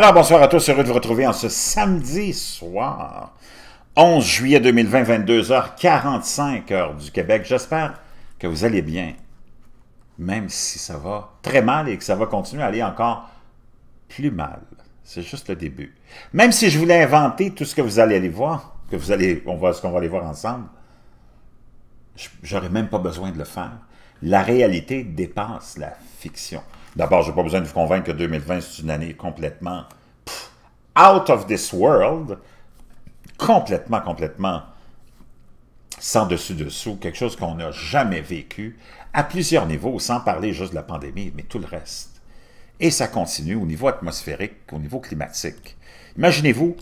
Alors, bonsoir à tous, heureux de vous retrouver en ce samedi soir, 11 juillet 2020, 22h45, heure du Québec. J'espère que vous allez bien, même si ça va très mal et que ça va continuer à aller encore plus mal. C'est juste le début. Même si je voulais inventer tout ce que vous allez aller voir, que vous allez, on ce qu'on va aller voir ensemble, j'aurais même pas besoin de le faire. La réalité dépasse la fiction. D'abord, je n'ai pas besoin de vous convaincre que 2020, c'est une année complètement out of this world, complètement, complètement sans dessus-dessous, quelque chose qu'on n'a jamais vécu à plusieurs niveaux, sans parler juste de la pandémie, mais tout le reste. Et ça continue au niveau atmosphérique, au niveau climatique. Imaginez-vous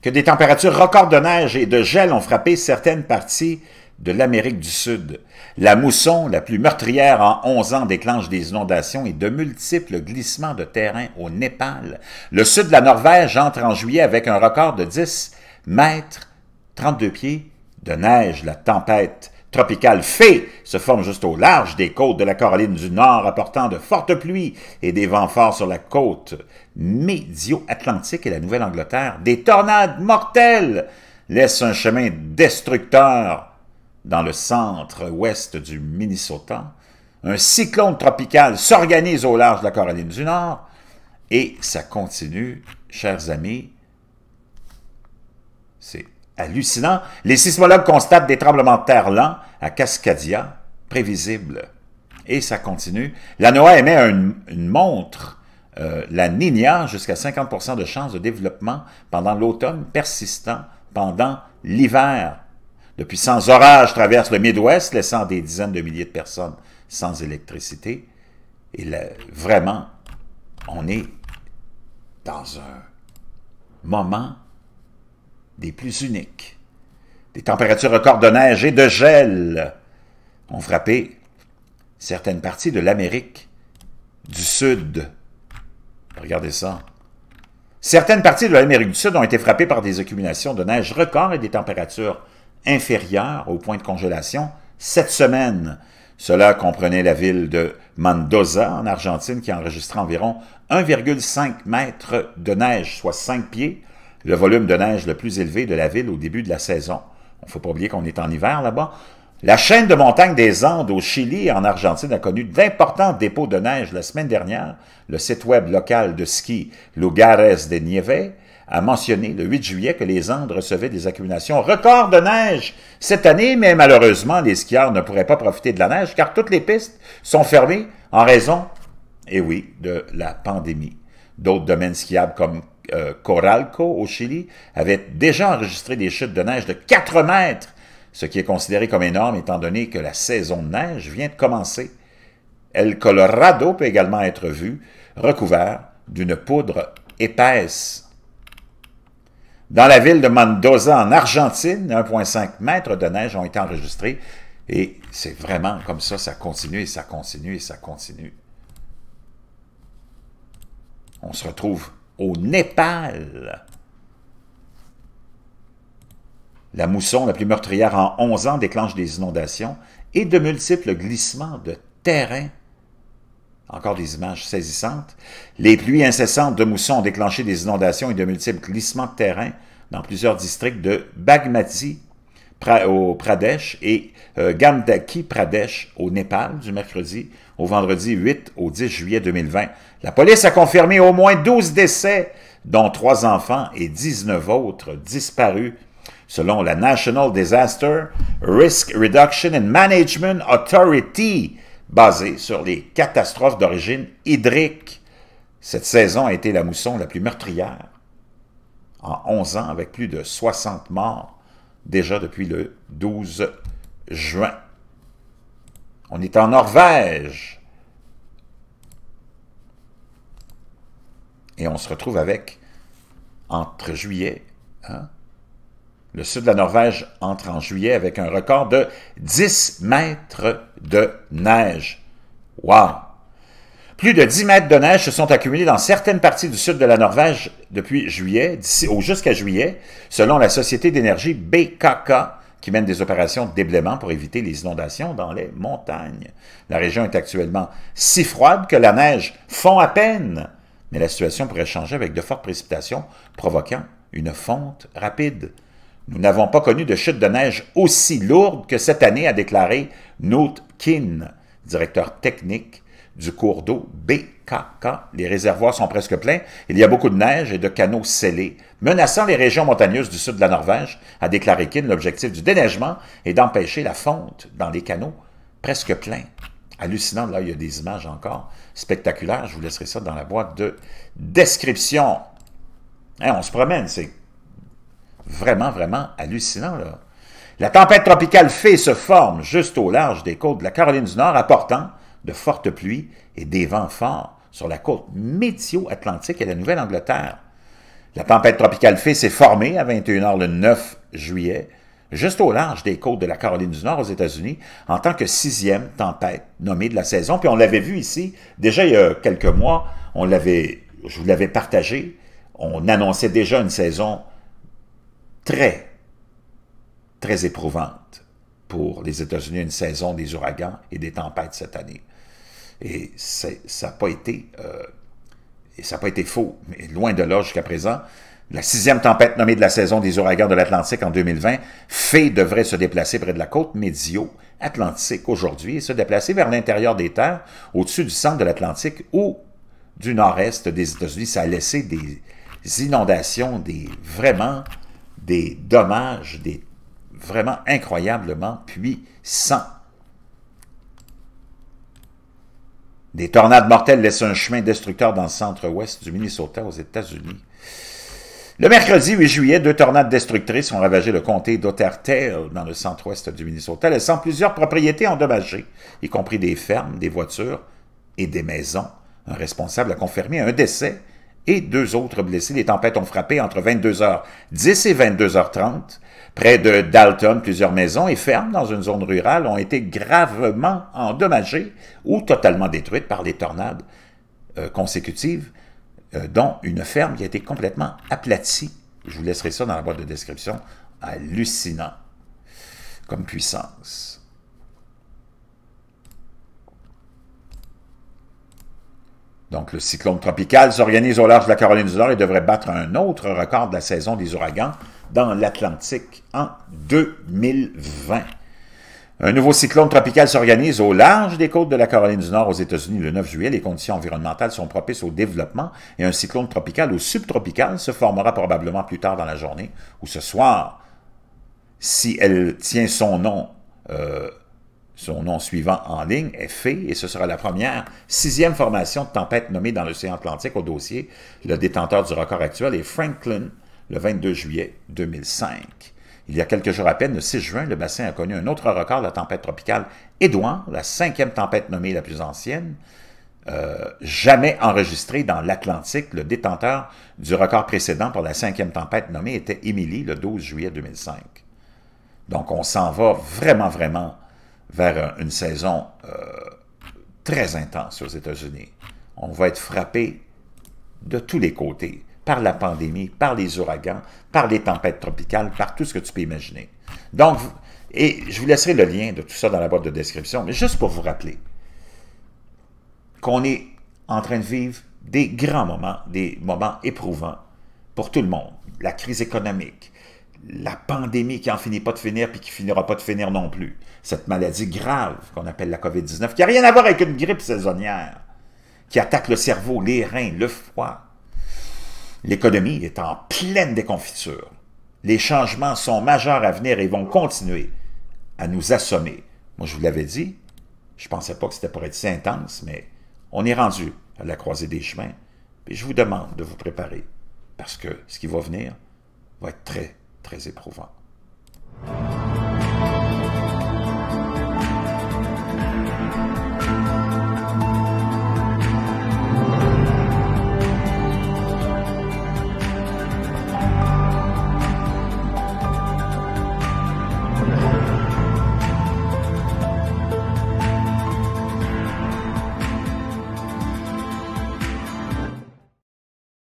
que des températures records de neige et de gel ont frappé certaines parties de l'Amérique du Sud. La mousson, la plus meurtrière en 11 ans, déclenche des inondations et de multiples glissements de terrain au Népal. Le sud de la Norvège entre en juillet avec un record de 10 mètres, 32 pieds de neige. La tempête tropicale fée se forme juste au large des côtes de la Caroline du Nord, apportant de fortes pluies et des vents forts sur la côte médio-atlantique et la Nouvelle-Angleterre. Des tornades mortelles laissent un chemin destructeur dans le centre-ouest du Minnesota, un cyclone tropical s'organise au large de la Caroline du Nord et ça continue, chers amis. C'est hallucinant. Les sismologues constatent des tremblements de terre lents à Cascadia, prévisibles. Et ça continue. La NOAA émet une, montre, euh, la NINIA, jusqu'à 50 de chances de développement pendant l'automne persistant, pendant l'hiver de puissants orages traversent le Midwest, laissant des dizaines de milliers de personnes sans électricité. Et vraiment, on est dans un moment des plus uniques. Des températures records de neige et de gel ont frappé certaines parties de l'Amérique du Sud. Regardez ça. Certaines parties de l'Amérique du Sud ont été frappées par des accumulations de neige records et des températures inférieure au point de congélation cette semaine. Cela comprenait la ville de Mendoza, en Argentine, qui enregistré environ 1,5 mètre de neige, soit 5 pieds, le volume de neige le plus élevé de la ville au début de la saison. Il ne faut pas oublier qu'on est en hiver là-bas. La chaîne de montagnes des Andes au Chili et en Argentine a connu d'importants dépôts de neige la semaine dernière. Le site web local de ski Lugares de Nieve a mentionné le 8 juillet que les Andes recevaient des accumulations records de neige cette année, mais malheureusement, les skieurs ne pourraient pas profiter de la neige car toutes les pistes sont fermées en raison, et eh oui, de la pandémie. D'autres domaines skiables comme euh, Coralco au Chili avaient déjà enregistré des chutes de neige de 4 mètres, ce qui est considéré comme énorme étant donné que la saison de neige vient de commencer. El Colorado peut également être vu recouvert d'une poudre épaisse dans la ville de Mendoza, en Argentine, 1,5 mètres de neige ont été enregistrés. Et c'est vraiment comme ça, ça continue et ça continue et ça continue. On se retrouve au Népal. La mousson la plus meurtrière en 11 ans déclenche des inondations et de multiples glissements de terrain encore des images saisissantes. Les pluies incessantes de mousson ont déclenché des inondations et de multiples glissements de terrain dans plusieurs districts de Bagmati au Pradesh et euh, Gandaki Pradesh au Népal du mercredi au vendredi 8 au 10 juillet 2020. La police a confirmé au moins 12 décès, dont 3 enfants et 19 autres disparus, selon la National Disaster Risk Reduction and Management Authority, basée sur les catastrophes d'origine hydrique. Cette saison a été la mousson la plus meurtrière en 11 ans, avec plus de 60 morts déjà depuis le 12 juin. On est en Norvège. Et on se retrouve avec, entre juillet, hein, le sud de la Norvège entre en juillet avec un record de 10 mètres de neige. Wow! Plus de 10 mètres de neige se sont accumulés dans certaines parties du sud de la Norvège depuis juillet, jusqu'à juillet, selon la société d'énergie BKK, qui mène des opérations de pour éviter les inondations dans les montagnes. La région est actuellement si froide que la neige fond à peine, mais la situation pourrait changer avec de fortes précipitations provoquant une fonte rapide. Nous n'avons pas connu de chute de neige aussi lourde que cette année, a déclaré Knut Kinn, directeur technique du cours d'eau BKK. Les réservoirs sont presque pleins. Il y a beaucoup de neige et de canaux scellés, menaçant les régions montagneuses du sud de la Norvège, a déclaré Kinn, L'objectif du déneigement est d'empêcher la fonte dans les canaux presque pleins. Hallucinant, là, il y a des images encore spectaculaires. Je vous laisserai ça dans la boîte de description. Hein, on se promène, c'est vraiment, vraiment hallucinant. Là. La tempête tropicale Fée se forme juste au large des côtes de la Caroline du Nord, apportant de fortes pluies et des vents forts sur la côte météo-atlantique et la Nouvelle-Angleterre. La tempête tropicale Fée s'est formée à 21h le 9 juillet, juste au large des côtes de la Caroline du Nord aux États-Unis, en tant que sixième tempête nommée de la saison. Puis on l'avait vu ici, déjà il y a quelques mois, on l'avait, je vous l'avais partagé, on annonçait déjà une saison très, très éprouvante pour les États-Unis, une saison des ouragans et des tempêtes cette année. Et ça n'a pas été... Euh, et ça pas été faux, mais loin de là jusqu'à présent, la sixième tempête nommée de la saison des ouragans de l'Atlantique en 2020, Fay devrait se déplacer près de la côte médio-atlantique aujourd'hui et se déplacer vers l'intérieur des terres, au-dessus du centre de l'Atlantique ou du nord-est des États-Unis. Ça a laissé des inondations, des vraiment des dommages des vraiment incroyablement puissants. Des tornades mortelles laissent un chemin destructeur dans le centre-ouest du Minnesota aux États-Unis. Le mercredi 8 juillet, deux tornades destructrices ont ravagé le comté d'Ottertail dans le centre-ouest du Minnesota, laissant plusieurs propriétés endommagées, y compris des fermes, des voitures et des maisons. Un responsable a confirmé un décès et deux autres blessés. Les tempêtes ont frappé entre 22h10 et 22h30. Près de Dalton, plusieurs maisons et fermes dans une zone rurale ont été gravement endommagées ou totalement détruites par les tornades euh, consécutives, euh, dont une ferme qui a été complètement aplatie. Je vous laisserai ça dans la boîte de description. Hallucinant comme puissance. Donc, le cyclone tropical s'organise au large de la Caroline du Nord et devrait battre un autre record de la saison des ouragans dans l'Atlantique en 2020. Un nouveau cyclone tropical s'organise au large des côtes de la Caroline du Nord aux États-Unis le 9 juillet. Les conditions environnementales sont propices au développement et un cyclone tropical ou subtropical se formera probablement plus tard dans la journée ou ce soir, si elle tient son nom euh, son nom suivant en ligne, est fait, et ce sera la première sixième formation de tempête nommée dans l'océan Atlantique au dossier. Le détenteur du record actuel est Franklin, le 22 juillet 2005. Il y a quelques jours à peine, le 6 juin, le bassin a connu un autre record, la tempête tropicale Édouard, la cinquième tempête nommée la plus ancienne, euh, jamais enregistrée dans l'Atlantique. Le détenteur du record précédent pour la cinquième tempête nommée était Émilie, le 12 juillet 2005. Donc on s'en va vraiment, vraiment vers une saison euh, très intense aux États-Unis. On va être frappé de tous les côtés, par la pandémie, par les ouragans, par les tempêtes tropicales, par tout ce que tu peux imaginer. Donc, et je vous laisserai le lien de tout ça dans la boîte de description, mais juste pour vous rappeler qu'on est en train de vivre des grands moments, des moments éprouvants pour tout le monde. La crise économique, la pandémie qui n'en finit pas de finir puis qui finira pas de finir non plus. Cette maladie grave qu'on appelle la COVID-19, qui n'a rien à voir avec une grippe saisonnière, qui attaque le cerveau, les reins, le foie. L'économie est en pleine déconfiture. Les changements sont majeurs à venir et vont continuer à nous assommer. Moi, je vous l'avais dit, je pensais pas que c'était pour être si intense, mais on est rendu à la croisée des chemins. Et je vous demande de vous préparer, parce que ce qui va venir va être très très éprouvant.